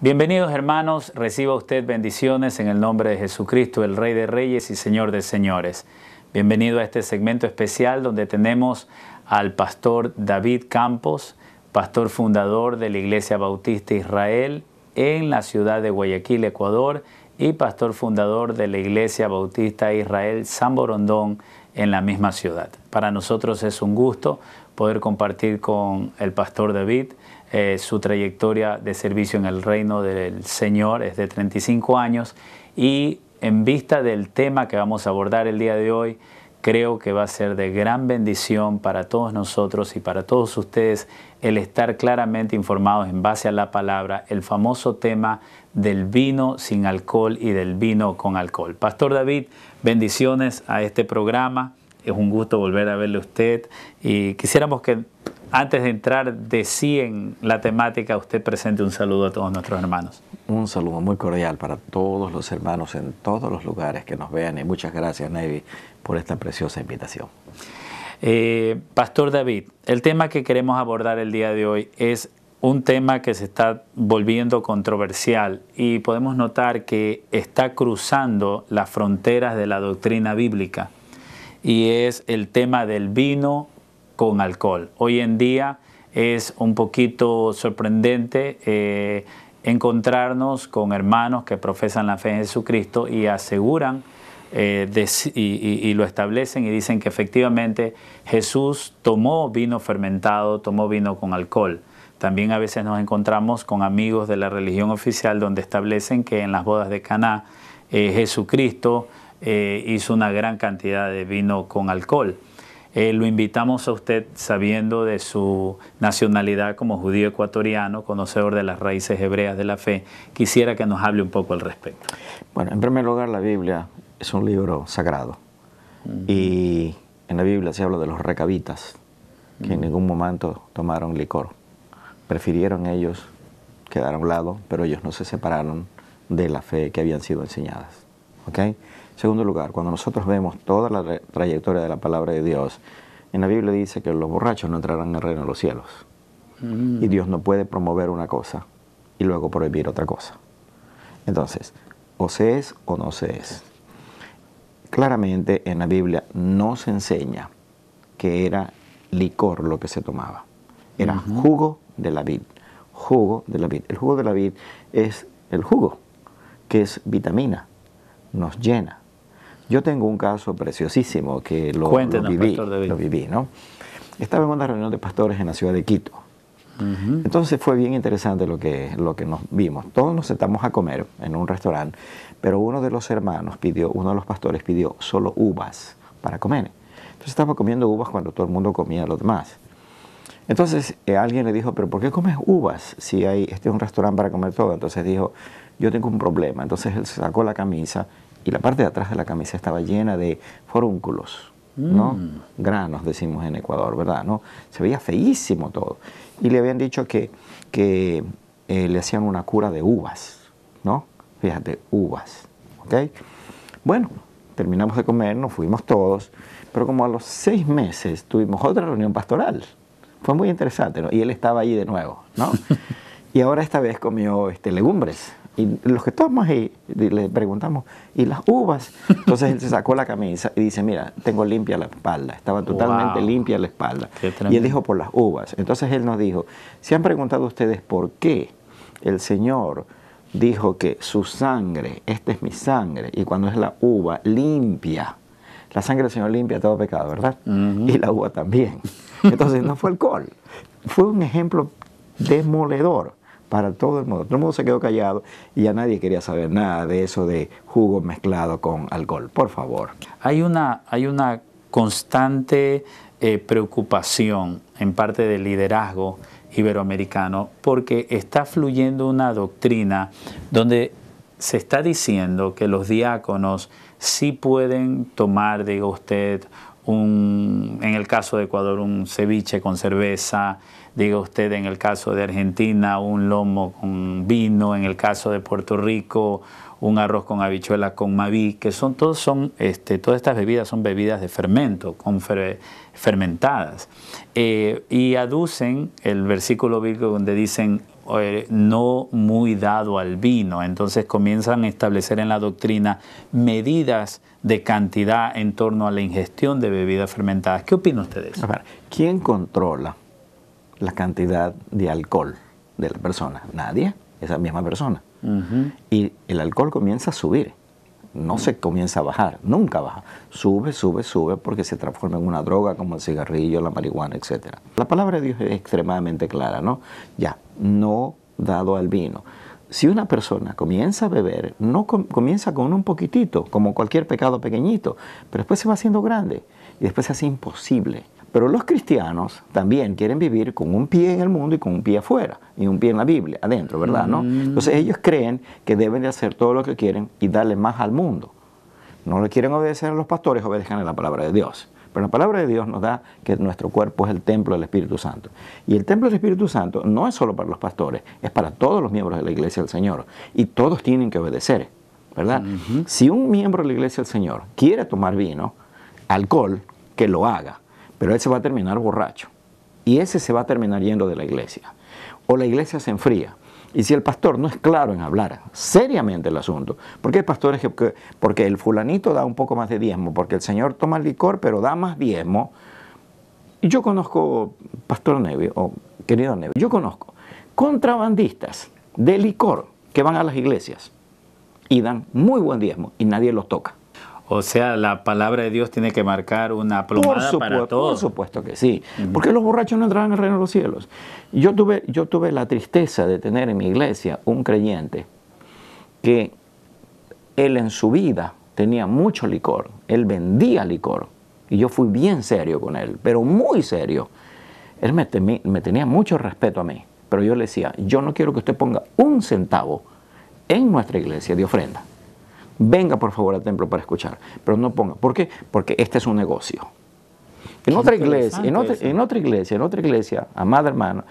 Bienvenidos hermanos, reciba usted bendiciones en el nombre de Jesucristo, el Rey de Reyes y Señor de Señores. Bienvenido a este segmento especial donde tenemos al pastor David Campos, pastor fundador de la Iglesia Bautista Israel en la ciudad de Guayaquil, Ecuador, y pastor fundador de la Iglesia Bautista Israel San Borondón en la misma ciudad. Para nosotros es un gusto poder compartir con el pastor David eh, su trayectoria de servicio en el reino del Señor es de 35 años y en vista del tema que vamos a abordar el día de hoy, creo que va a ser de gran bendición para todos nosotros y para todos ustedes el estar claramente informados en base a la palabra, el famoso tema del vino sin alcohol y del vino con alcohol. Pastor David, bendiciones a este programa. Es un gusto volver a verle a usted y quisiéramos que antes de entrar de sí en la temática, usted presente un saludo a todos nuestros hermanos. Un saludo muy cordial para todos los hermanos en todos los lugares que nos vean y muchas gracias, Navy, por esta preciosa invitación. Eh, Pastor David, el tema que queremos abordar el día de hoy es un tema que se está volviendo controversial y podemos notar que está cruzando las fronteras de la doctrina bíblica y es el tema del vino con alcohol. Hoy en día es un poquito sorprendente eh, encontrarnos con hermanos que profesan la fe en Jesucristo y aseguran eh, y, lo establecen y dicen que efectivamente Jesús tomó vino fermentado, tomó vino con alcohol. También a veces nos encontramos con amigos de la religión oficial donde establecen que en las bodas de Caná eh, Jesucristo hizo una gran cantidad de vino con alcohol. Eh, lo invitamos a usted sabiendo de su nacionalidad como judío ecuatoriano, conocedor de las raíces hebreas de la fe. Quisiera que nos hable un poco al respecto. Bueno, en primer lugar, la Biblia es un libro sagrado. Y en la Biblia se habla de los recabitas, que en ningún momento tomaron licor. Prefirieron ellos quedar a un lado, pero ellos no se separaron de la fe que habían sido enseñadas. En Segundo lugar, cuando nosotros vemos toda la trayectoria de la palabra de Dios, en la Biblia dice que los borrachos no entrarán en el reino de los cielos. Mm. Y Dios no puede promover una cosa y luego prohibir otra cosa. Entonces, o se es o no se es. Claramente en la Biblia no se enseña que era licor lo que se tomaba. Era jugo de la vid. Jugo de la vid. El jugo de la vid es el jugo, que es vitamina, nos llena. Yo tengo un caso preciosísimo que lo, viví, lo viví, ¿no? Estaba en una reunión de pastores en la ciudad de Quito. Entonces fue bien interesante lo que, lo que nos vimos. Todos nos sentamos a comer en un restaurante, pero uno de los hermanos pidió, uno de los pastores pidió solo uvas para comer. Entonces estaba comiendo uvas cuando todo el mundo comía los demás. Entonces eh, alguien le dijo, pero ¿por qué comes uvas si hay, este es un restaurante para comer todo? Entonces dijo, yo tengo un problema. Entonces él sacó la camisa y la parte de atrás de la camisa estaba llena de forúnculos, ¿no? Mm. Granos, decimos en Ecuador, ¿verdad? ¿No? Se veía feísimo todo. Y le habían dicho que, que eh, le hacían una cura de uvas, ¿no? Fíjate, uvas, ¿ok? Bueno, terminamos de comer, nos fuimos todos, pero como a los seis meses tuvimos otra reunión pastoral. Fue muy interesante, ¿no? Y él estaba allí de nuevo, ¿no? y ahora esta vez comió este, legumbres. Y los que tomamos y le preguntamos, ¿y las uvas? Entonces él se sacó la camisa y dice, mira, tengo limpia la espalda. Estaba totalmente limpia la espalda. Y él dijo, por las uvas. Entonces él nos dijo, ¿se han preguntado ustedes por qué el Señor dijo que su sangre, esta es mi sangre, y cuando es la uva, limpia? La sangre del Señor limpia todo pecado, ¿verdad? Y la uva también. Entonces no fue alcohol, fue un ejemplo desmoledor para todo el mundo. Todo el mundo se quedó callado y ya nadie quería saber nada de eso de jugo mezclado con alcohol, por favor. Hay una, hay una constante eh, preocupación en parte del liderazgo iberoamericano porque está fluyendo una doctrina donde se está diciendo que los diáconos sí pueden tomar, digo usted, un, en el caso de Ecuador, un ceviche con cerveza, diga usted en el caso de Argentina un lomo con vino, en el caso de Puerto Rico un arroz con habichuela con maví, que son todos son este, todas estas bebidas son bebidas de fermento, fermentadas. Eh, y aducen el versículo bíblico donde dicen no muy dado al vino. Entonces comienzan a establecer en la doctrina medidas de cantidad en torno a la ingestión de bebidas fermentadas. ¿Qué opina usted de eso? ¿quién controla? la cantidad de alcohol de la persona? Nadie, esa misma persona. Y el alcohol comienza a subir, no se comienza a bajar, nunca baja. Sube, sube, sube porque se transforma en una droga como el cigarrillo, la marihuana, etc. La palabra de Dios es extremadamente clara, ¿no? Ya, no dado al vino. Si una persona comienza a beber, no comienza con un poquitito, como cualquier pecado pequeñito, pero después se va haciendo grande y después se hace imposible. Pero los cristianos también quieren vivir con un pie en el mundo y con un pie afuera, y un pie en la Biblia, adentro, ¿verdad? ¿no? Mm. Entonces ellos creen que deben de hacer todo lo que quieren y darle más al mundo. No le quieren obedecer a los pastores, obedezcan a la palabra de Dios. Pero la palabra de Dios nos da que nuestro cuerpo es el templo del Espíritu Santo. Y el templo del Espíritu Santo no es solo para los pastores, es para todos los miembros de la iglesia del Señor. Y todos tienen que obedecer, ¿verdad? Si un miembro de la iglesia del Señor quiere tomar vino, alcohol, que lo haga pero él se va a terminar borracho. Y ese se va a terminar yendo de la iglesia. O la iglesia se enfría. Y si el pastor no es claro en hablar seriamente el asunto, porque hay pastores que, porque el fulanito da un poco más de diezmo, porque el Señor toma el licor pero da más diezmo. yo conozco, pastor Neve, o querido Neve, yo conozco contrabandistas de licor que van a las iglesias y dan muy buen diezmo y nadie los toca. O sea, la palabra de Dios tiene que marcar una plomada para Por supuesto que sí, porque los borrachos no entraban al reino de los cielos. Yo tuve, yo tuve la tristeza de tener en mi iglesia un creyente que él en su vida tenía mucho licor, él vendía licor, y yo fui bien serio con él, pero muy serio. Él me tenía mucho respeto a mí, pero yo le decía, yo no quiero que usted ponga un centavo en nuestra iglesia de ofrenda venga por favor al templo para escuchar, pero no ponga. ¿Por qué? Porque este es un negocio. En otra iglesia, en otra, iglesia, en otra iglesia, amada hermana,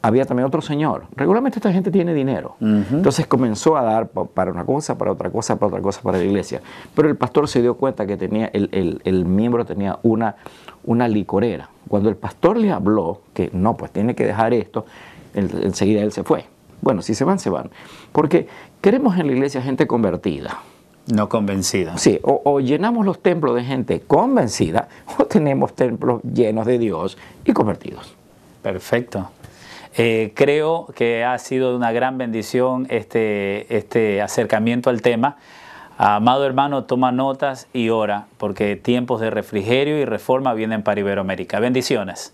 había también otro señor. Regularmente esta gente tiene dinero. Entonces comenzó a dar para una cosa, para otra cosa, para otra cosa, para la iglesia. Pero el pastor se dio cuenta que tenía, el, miembro tenía una, una licorera. Cuando el pastor le habló que no, pues tiene que dejar esto, enseguida él se fue. Bueno, si se van, se van. Porque queremos en la iglesia gente convertida. No convencida. Sí, o, llenamos los templos de gente convencida o tenemos templos llenos de Dios y convertidos. Perfecto. Eh, creo que ha sido una gran bendición este, este acercamiento al tema. Amado hermano, toma notas y ora, porque tiempos de refrigerio y reforma vienen para Iberoamérica. Bendiciones.